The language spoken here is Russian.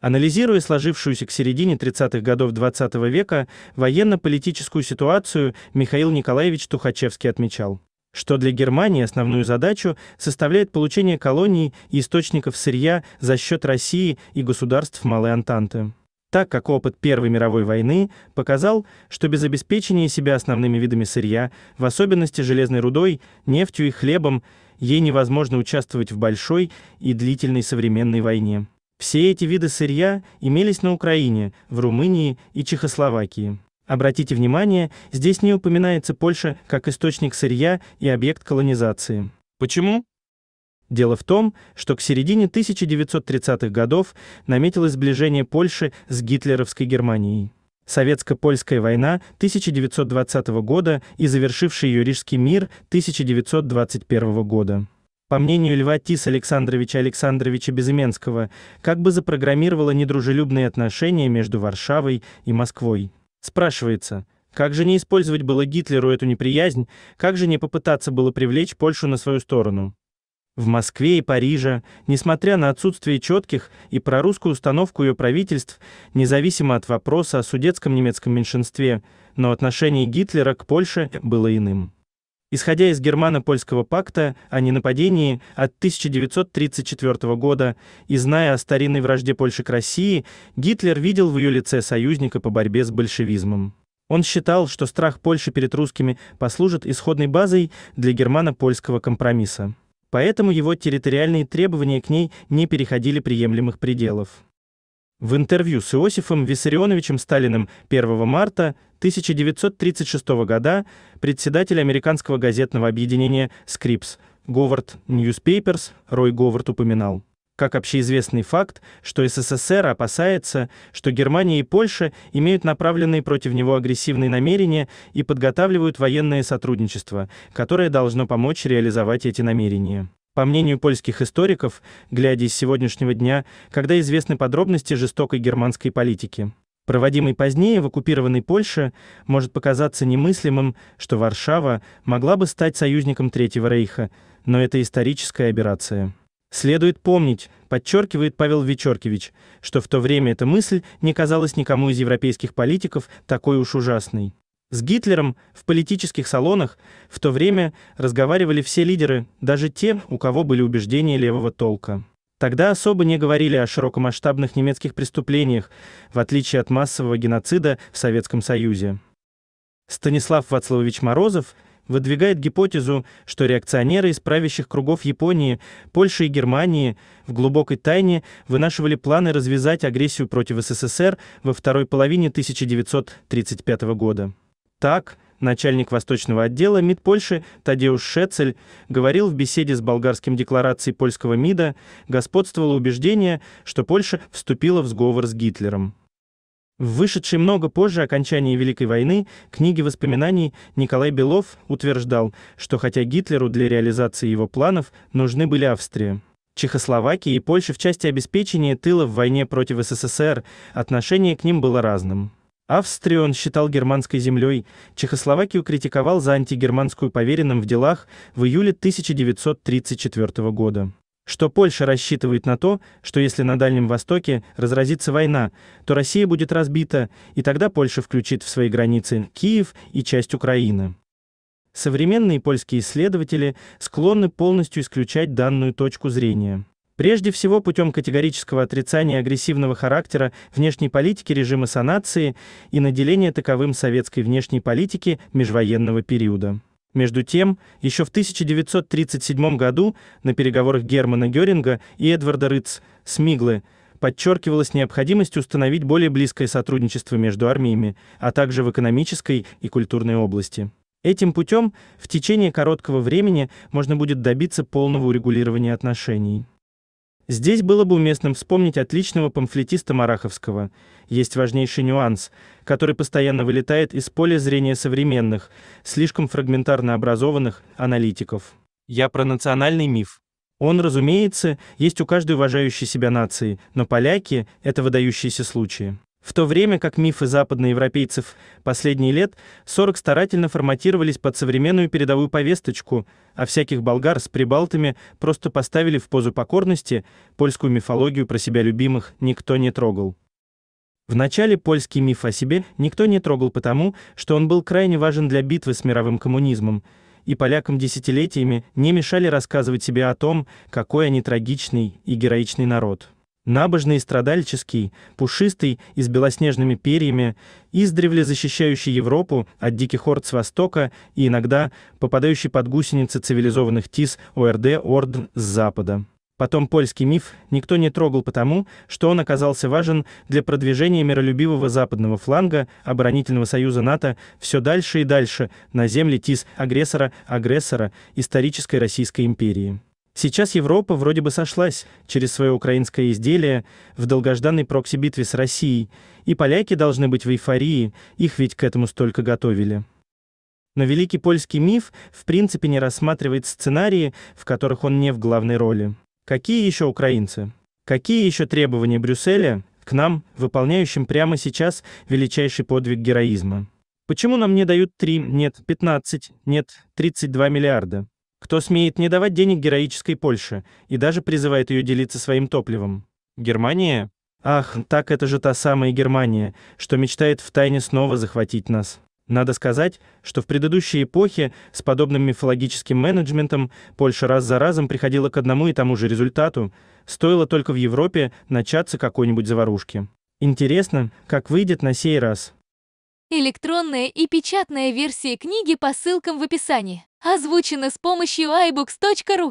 Анализируя сложившуюся к середине 30-х годов XX -го века военно-политическую ситуацию, Михаил Николаевич Тухачевский отмечал, что для Германии основную задачу составляет получение колоний и источников сырья за счет России и государств Малой Антанты так как опыт Первой мировой войны показал, что без обеспечения себя основными видами сырья, в особенности железной рудой, нефтью и хлебом, ей невозможно участвовать в большой и длительной современной войне. Все эти виды сырья имелись на Украине, в Румынии и Чехословакии. Обратите внимание, здесь не упоминается Польша как источник сырья и объект колонизации. Почему? Дело в том, что к середине 1930-х годов наметилось сближение Польши с гитлеровской Германией. Советско-польская война 1920 года и завершивший ее Рижский мир 1921 года. По мнению Льва Тис Александровича Александровича Безыменского, как бы запрограммировала недружелюбные отношения между Варшавой и Москвой. Спрашивается, как же не использовать было Гитлеру эту неприязнь, как же не попытаться было привлечь Польшу на свою сторону? В Москве и Париже, несмотря на отсутствие четких и прорусскую установку ее правительств, независимо от вопроса о судетском немецком меньшинстве, но отношение Гитлера к Польше было иным. Исходя из германо-польского пакта о ненападении от 1934 года и зная о старинной вражде Польши к России, Гитлер видел в ее лице союзника по борьбе с большевизмом. Он считал, что страх Польши перед русскими послужит исходной базой для германо-польского компромисса. Поэтому его территориальные требования к ней не переходили приемлемых пределов. В интервью с Иосифом Виссарионовичем Сталиным 1 марта 1936 года председатель американского газетного объединения Scripps Говард Newspapers Рой Говард упоминал как общеизвестный факт, что СССР опасается, что Германия и Польша имеют направленные против него агрессивные намерения и подготавливают военное сотрудничество, которое должно помочь реализовать эти намерения. По мнению польских историков, глядя с сегодняшнего дня, когда известны подробности жестокой германской политики, проводимой позднее в оккупированной Польше, может показаться немыслимым, что Варшава могла бы стать союзником Третьего рейха, но это историческая операция. Следует помнить, подчеркивает Павел Вечеркевич, что в то время эта мысль не казалась никому из европейских политиков такой уж ужасной. С Гитлером в политических салонах в то время разговаривали все лидеры, даже те, у кого были убеждения левого толка. Тогда особо не говорили о широкомасштабных немецких преступлениях, в отличие от массового геноцида в Советском Союзе. Станислав Вацлавович Морозов выдвигает гипотезу, что реакционеры из правящих кругов Японии, Польши и Германии в глубокой тайне вынашивали планы развязать агрессию против СССР во второй половине 1935 года. Так, начальник восточного отдела МИД Польши Тадеуш Шецель говорил в беседе с болгарским декларацией польского МИДа, господствовало убеждение, что Польша вступила в сговор с Гитлером. В вышедшей много позже окончании Великой войны книге воспоминаний Николай Белов утверждал, что хотя Гитлеру для реализации его планов нужны были Австрия, Чехословакия и Польша в части обеспечения тыла в войне против СССР, отношение к ним было разным. Австрию он считал германской землей, Чехословакию критиковал за антигерманскую поверенным в делах в июле 1934 года. Что Польша рассчитывает на то, что если на Дальнем Востоке разразится война, то Россия будет разбита, и тогда Польша включит в свои границы Киев и часть Украины. Современные польские исследователи склонны полностью исключать данную точку зрения. Прежде всего путем категорического отрицания агрессивного характера внешней политики режима санации и наделения таковым советской внешней политики межвоенного периода. Между тем, еще в 1937 году на переговорах Германа Гёринга и Эдварда Рыц с Миглы подчеркивалась необходимость установить более близкое сотрудничество между армиями, а также в экономической и культурной области. Этим путем в течение короткого времени можно будет добиться полного урегулирования отношений. Здесь было бы уместным вспомнить отличного памфлетиста Мараховского. Есть важнейший нюанс, который постоянно вылетает из поля зрения современных, слишком фрагментарно образованных аналитиков. Я про национальный миф. Он, разумеется, есть у каждой уважающей себя нации, но поляки – это выдающиеся случаи. В то время как мифы западноевропейцев последние лет 40 старательно форматировались под современную передовую повесточку, а всяких болгар с прибалтами просто поставили в позу покорности, польскую мифологию про себя любимых никто не трогал. В начале польский миф о себе никто не трогал потому, что он был крайне важен для битвы с мировым коммунизмом, и полякам десятилетиями не мешали рассказывать себе о том, какой они трагичный и героичный народ. Набожный и страдальческий, пушистый и с белоснежными перьями, издревле защищающий Европу от диких орд с востока и иногда попадающий под гусеницы цивилизованных тис ОРД Орден с запада. Потом польский миф никто не трогал потому, что он оказался важен для продвижения миролюбивого западного фланга оборонительного союза НАТО все дальше и дальше на земли тис агрессора-агрессора исторической Российской империи. Сейчас Европа вроде бы сошлась через свое украинское изделие в долгожданной прокси-битве с Россией, и поляки должны быть в эйфории, их ведь к этому столько готовили. Но великий польский миф в принципе не рассматривает сценарии, в которых он не в главной роли. Какие еще украинцы? Какие еще требования Брюсселя к нам, выполняющим прямо сейчас величайший подвиг героизма? Почему нам не дают 3, нет, 15, нет, 32 миллиарда? Кто смеет не давать денег героической Польше и даже призывает ее делиться своим топливом? Германия? Ах, так это же та самая Германия, что мечтает втайне снова захватить нас. Надо сказать, что в предыдущей эпохе с подобным мифологическим менеджментом Польша раз за разом приходила к одному и тому же результату, стоило только в Европе начаться какой-нибудь заварушки. Интересно, как выйдет на сей раз. Электронная и печатная версии книги по ссылкам в описании. Озвучено с помощью iBooks.ru